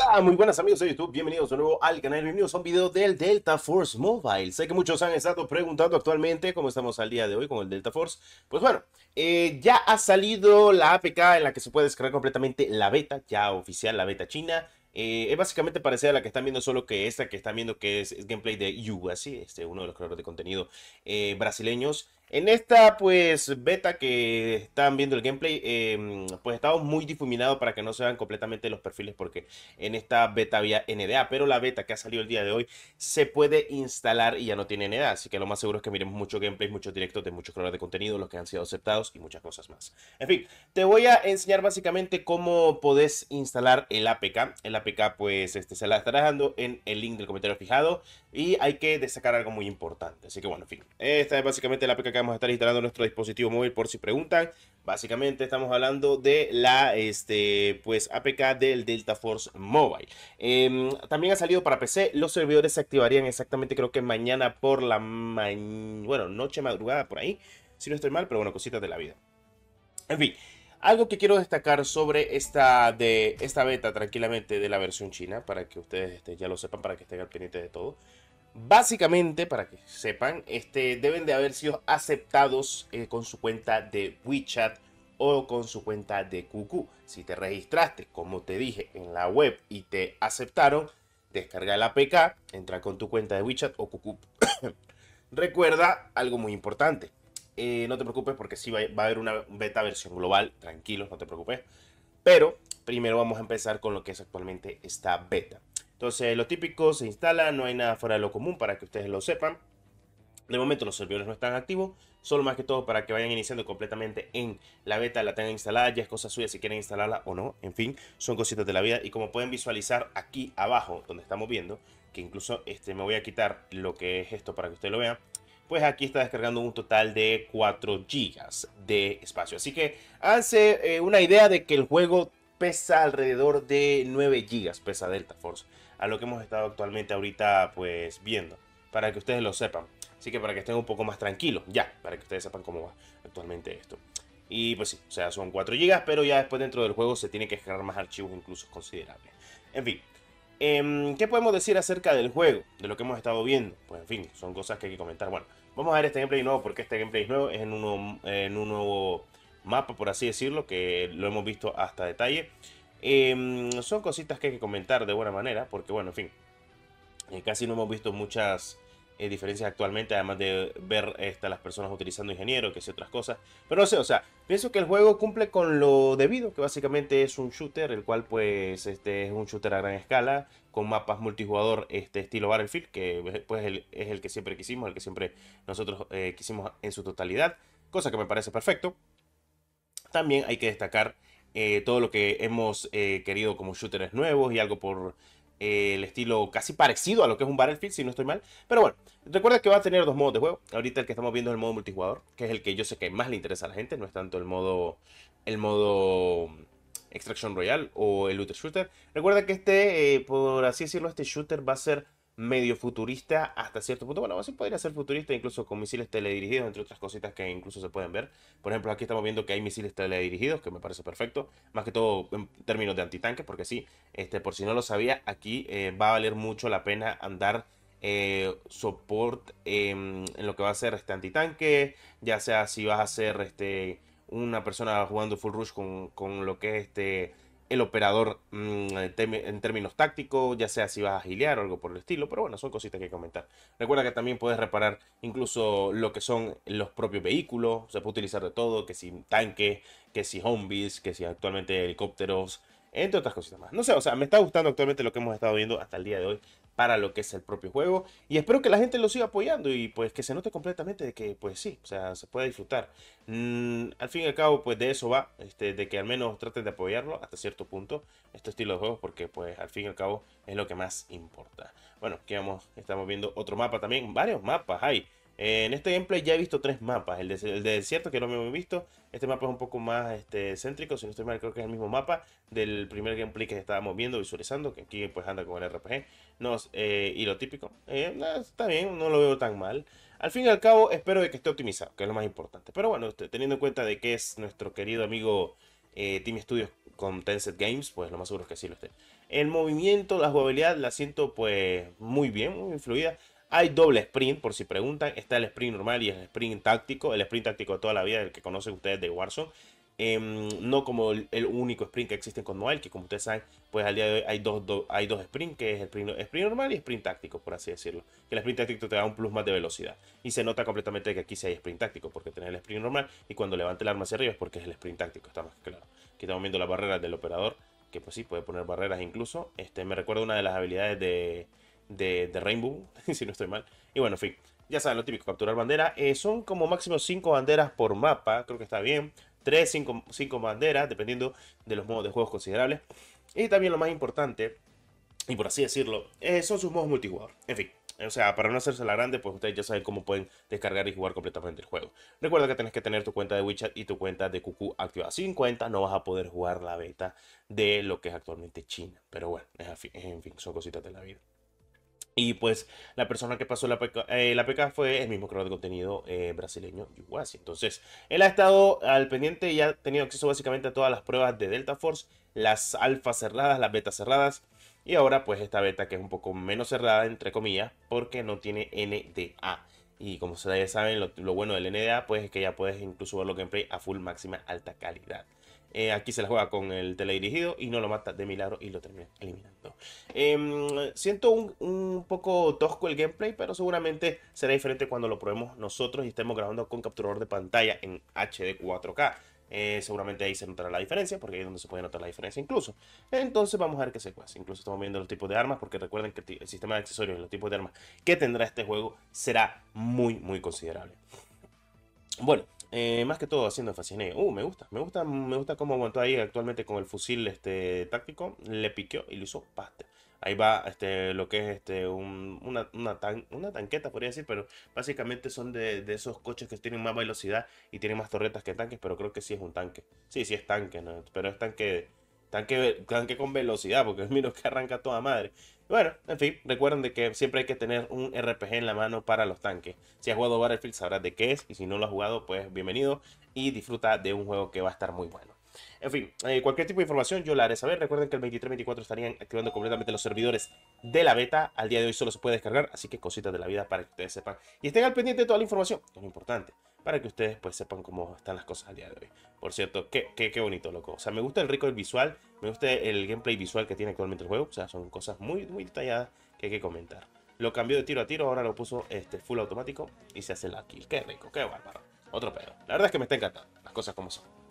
Hola, muy buenas amigos de YouTube, bienvenidos de nuevo al canal, bienvenidos a un video del Delta Force Mobile. Sé que muchos han estado preguntando actualmente cómo estamos al día de hoy con el Delta Force. Pues bueno, eh, ya ha salido la APK en la que se puede descargar completamente la beta, ya oficial la beta china. Eh, es básicamente parecida a la que están viendo, solo que esta que están viendo que es, gameplay de Yu, así, este, uno de los creadores de contenido eh, brasileños. En esta pues beta que están viendo el gameplay, em, pues está muy difuminado para que no se vean completamente los perfiles porque en esta beta había NDA, pero la beta que ha salido el día de hoy se puede instalar y ya no tiene NDA, así que lo más seguro es que miremos mucho gameplay, muchos directos de muchos creadores de contenido, los que han sido aceptados y muchas cosas más. En fin, te voy a enseñar básicamente cómo podés instalar el APK. El APK pues este, se la estarás dando en el link del comentario fijado. Y hay que destacar algo muy importante. Así que bueno, en fin. Esta es básicamente la APK que vamos a estar instalando en nuestro dispositivo móvil por si preguntan. Básicamente estamos hablando de la este, pues, APK del Delta Force Mobile. Em, también ha salido para PC. Los servidores se activarían exactamente creo que mañana por la mañana. Bueno, noche madrugada por ahí. Si no estoy mal, pero bueno, cositas de la vida. En fin. Algo que quiero destacar sobre esta, de, esta beta tranquilamente de la versión china, para que ustedes este, ya lo sepan, para que estén al pendiente de todo. Básicamente, para que sepan, este, deben de haber sido aceptados eh, con su cuenta de WeChat o con su cuenta de QQ. Si te registraste, como te dije, en la web y te aceptaron, descarga la APK, entra con tu cuenta de WeChat o QQ. Recuerda algo muy importante. Eh, no te preocupes porque sí va, a haber una beta versión global, tranquilos, no te preocupes. Pero primero vamos a empezar con lo que es actualmente esta beta. Entonces, lo típico se instala, no hay nada fuera de lo común para que ustedes lo sepan. De momento los servidores no están activos, solo más que todo para que vayan iniciando completamente en la beta, la tengan instalada, ya es cosa suya si quieren instalarla o no, en fin, son cositas de la vida y como pueden visualizar aquí abajo donde estamos viendo, que incluso este, me voy a quitar lo que es esto para que ustedes lo vean, pues aquí está descargando un total de 4 GB de espacio. Así que hace eh, una idea de que el juego pesa alrededor de 9 GB, pesa Delta Force, a lo que hemos estado actualmente ahorita pues viendo, para que ustedes lo sepan. Así que para que estén un poco más tranquilos, ya, para que ustedes sepan cómo va actualmente esto. Y pues sí, o sea, son 4 GB, pero ya después dentro del juego se tiene que generar más archivos incluso considerables. En fin, Em, ¿Qué podemos decir acerca del juego? De lo que hemos estado viendo. Pues en fin, son cosas que hay que comentar. Bueno, vamos a ver este gameplay nuevo porque este gameplay nuevo es en, un nuevo mapa, por así decirlo, que lo hemos visto hasta detalle. Em, son cositas que hay que comentar de buena manera porque, bueno, en fin, eh, casi no hemos visto muchas eh, diferencias actualmente, además de ver este, a las personas utilizando ingeniero, que es otras cosas. Pero no sé, o sea, pienso que el juego cumple con lo debido, que básicamente es un shooter, el cual pues este es un shooter a gran escala, con mapas multijugador este estilo Battlefield, que pues es el que siempre quisimos, el que siempre nosotros eh, quisimos en su totalidad, cosa que me parece perfecto. También hay que destacar eh, todo lo que hemos querido como shooters nuevos y algo por el estilo casi parecido a lo que es un Battlefield, si no estoy mal. Pero bueno, recuerda que va a tener dos modos de juego. Ahorita el que estamos viendo es el modo multijugador, que es el que yo sé que más le interesa a la gente. No es tanto el modo, el modo Extraction Royal o el Looter Shooter. Recuerda que este, eh, por así decirlo, este shooter va a ser medio futurista hasta cierto punto. Bueno, así podría ser futurista, incluso con misiles teledirigidos, entre otras cositas que incluso se pueden ver. Por ejemplo, aquí estamos viendo que hay misiles teledirigidos, que me parece perfecto. Más que todo en términos de antitanques, porque sí, este, por si no lo sabía, aquí eh, va a valer mucho la pena andar eh, em, en lo que va a ser este antitanque, ya sea si vas a ser este, una persona jugando full rush con, con lo que es este el operador mm, en términos tácticos, ya sea si vas a gilear o algo por el estilo, pero bueno, son cositas que comentar. Recuerda que también puedes reparar incluso lo que son los propios vehículos, se puede utilizar de todo, que si tanques, que si zombies, que si actualmente helicópteros, entre otras cositas más. No sé, o sea, me está gustando actualmente lo que hemos estado viendo hasta el día de hoy para lo que es el propio juego. Y espero que la gente lo siga apoyando y pues que se note completamente de que pues sí, o sea, se puede disfrutar. Mm, al fin y al cabo, pues de eso va, este, de que al menos traten de apoyarlo hasta cierto punto, este estilo de juegos, porque pues al fin y al cabo es lo que más importa. Bueno, que vamos, estamos viendo otro mapa también, varios mapas hay. En este gameplay ya he visto tres mapas. El de, el de desierto, que no me he visto. Este mapa es un poco más este, céntrico. Si no estoy mal, creo que es el mismo mapa del primer gameplay que estábamos viendo, visualizando. Que aquí pues anda con el RPG. Eh, y lo típico. Eh, está bien, no lo veo tan mal. Al fin y al cabo, espero de que esté optimizado, que es lo más importante. Pero bueno, este, teniendo en cuenta de que es nuestro querido amigo eh, Team Studios con Tencent Games, pues lo más seguro es que sí lo esté. El movimiento, la jugabilidad la siento pues muy bien, muy fluida. Hay doble sprint, por si preguntan. Está el sprint normal y el sprint táctico. El sprint táctico de toda la vida, el que conocen ustedes de Warzone. Em, no como el, único sprint que existe con Noel, que como ustedes saben, pues al día de hoy hay dos, hay dos sprint, que es el sprint, normal y sprint táctico, por así decirlo. Que el sprint táctico te da un plus más de velocidad. Y se nota completamente que aquí sí hay sprint táctico, porque tenés el sprint normal y cuando levante el arma hacia arriba es porque es el sprint táctico, está más claro. Aquí estamos viendo las barreras del operador, que pues sí, puede poner barreras incluso. Este, me recuerda una de las habilidades de de, Rainbow, si no estoy mal. Y bueno, en fin, ya saben lo típico, capturar bandera. Eh, son como máximo 5 banderas por mapa, creo que está bien. 3, 5, banderas, dependiendo de los modos de juegos considerables. Y también lo más importante, y por así decirlo, eh, son sus modos multijugador. En fin. O sea, para no hacerse la grande, pues ustedes ya saben cómo pueden descargar y jugar completamente el juego. Recuerda que tenés que tener tu cuenta de WeChat y tu cuenta de QQ activada. Sin cuenta no vas a poder jugar la beta de lo que es actualmente China. Pero bueno, en fin son cositas de la vida. Y pues la persona que pasó la PK, eh, fue el mismo creador de contenido eh, brasileño, Yuwasi. Entonces, él ha estado al pendiente y ha tenido acceso básicamente a todas las pruebas de Delta Force, las alfas cerradas, las betas cerradas. Y ahora pues esta beta que es un poco menos cerrada, entre comillas, porque no tiene NDA. Y como ustedes saben, lo, bueno del NDA pues es que ya puedes incluso ver gameplay a full máxima alta calidad. Eh, aquí se la juega con el teledirigido y no lo mata de milagro y lo termina eliminando. Em, siento un, poco tosco el gameplay, pero seguramente será diferente cuando lo probemos nosotros y estemos grabando con capturador de pantalla en HD 4K. Eh, seguramente ahí se notará la diferencia, porque ahí es donde se puede notar la diferencia incluso. Entonces vamos a ver qué se pasa, Incluso estamos viendo los tipos de armas, porque recuerden que el sistema de accesorios y los tipos de armas que tendrá este juego será muy, muy considerable. Bueno, eh, más que todo haciendo fasciné. Uh, me gusta, me gusta, me gusta cómo aguantó ahí actualmente con el fusil este, táctico. Le piqueó y lo hizo paste. Ahí va este, lo que es este, una, una, tanqueta, podría decir, pero básicamente son de, esos coches que tienen más velocidad y tienen más torretas que tanques, pero creo que sí es un tanque. Sí, sí es tanque, pero es tanque, tanque, tanque con velocidad, porque es miro que arranca toda madre. Bueno, en fin, recuerden de que siempre hay que tener un RPG en la mano para los tanques. Si has jugado Battlefield sabrás de qué es y si no lo has jugado, pues bienvenido y disfruta de un juego que va a estar muy bueno. En fin, eh, cualquier tipo de información yo la haré saber. Recuerden que el 23-24 estarían activando completamente los servidores de la beta. Al día de hoy solo se puede descargar, así que cositas de la vida para que ustedes sepan. Y estén al pendiente de toda la información, que es importante para que ustedes pues sepan cómo están las cosas al día de hoy. Por cierto, qué, qué, bonito, loco. O sea, me gusta el rico el visual, me gusta el gameplay visual que tiene actualmente el juego. O sea, son cosas muy, muy detalladas que hay que comentar. Lo cambió de tiro a tiro, ahora lo puso este, full automático y se hace la kill. Qué rico, qué bárbaro. Otro pedo. La verdad es que me está encantando las cosas como son.